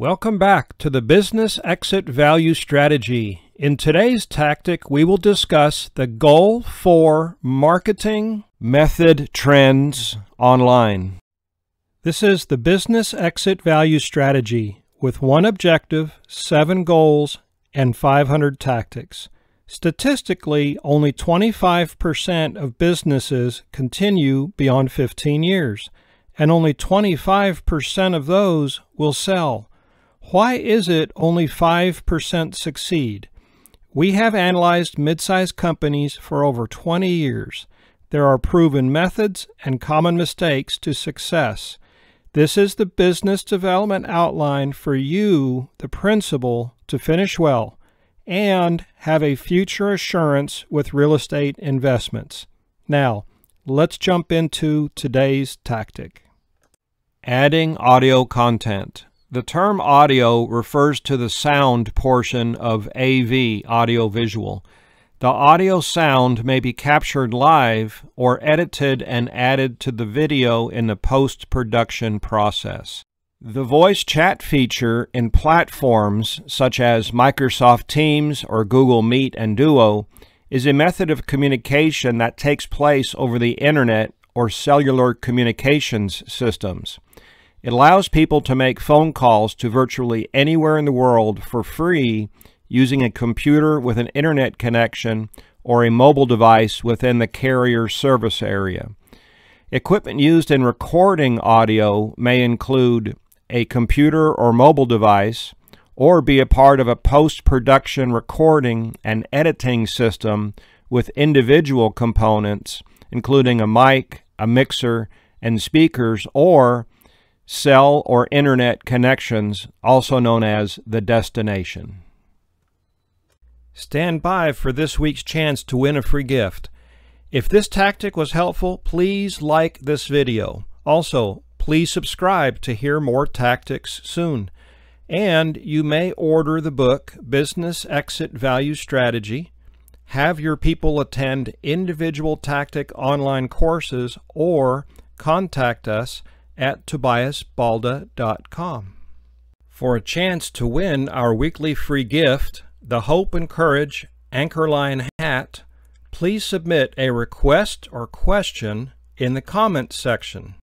Welcome back to the Business Exit Value Strategy. In today's tactic, we will discuss the goal for marketing method trends online. This is the Business Exit Value Strategy with one objective, seven goals, and 500 tactics. Statistically, only 25% of businesses continue beyond 15 years, and only 25% of those will sell. Why is it only 5% succeed? We have analyzed mid-sized companies for over 20 years. There are proven methods and common mistakes to success. This is the business development outline for you, the principal, to finish well and have a future assurance with real estate investments. Now, let's jump into today's tactic. Adding audio content. The term audio refers to the sound portion of AV, audiovisual. The audio sound may be captured live or edited and added to the video in the post-production process. The voice chat feature in platforms such as Microsoft Teams or Google Meet and Duo is a method of communication that takes place over the internet or cellular communications systems. It allows people to make phone calls to virtually anywhere in the world for free using a computer with an internet connection or a mobile device within the carrier service area. Equipment used in recording audio may include a computer or mobile device or be a part of a post-production recording and editing system with individual components, including a mic, a mixer, and speakers, or cell or internet connections, also known as the destination. Stand by for this week's chance to win a free gift. If this tactic was helpful, please like this video. Also, please subscribe to hear more tactics soon. And you may order the book, Business Exit Value Strategy, have your people attend individual tactic online courses, or contact us at tobiasbalda.com. For a chance to win our weekly free gift, the Hope and Courage Anchorline Hat, please submit a request or question in the comments section.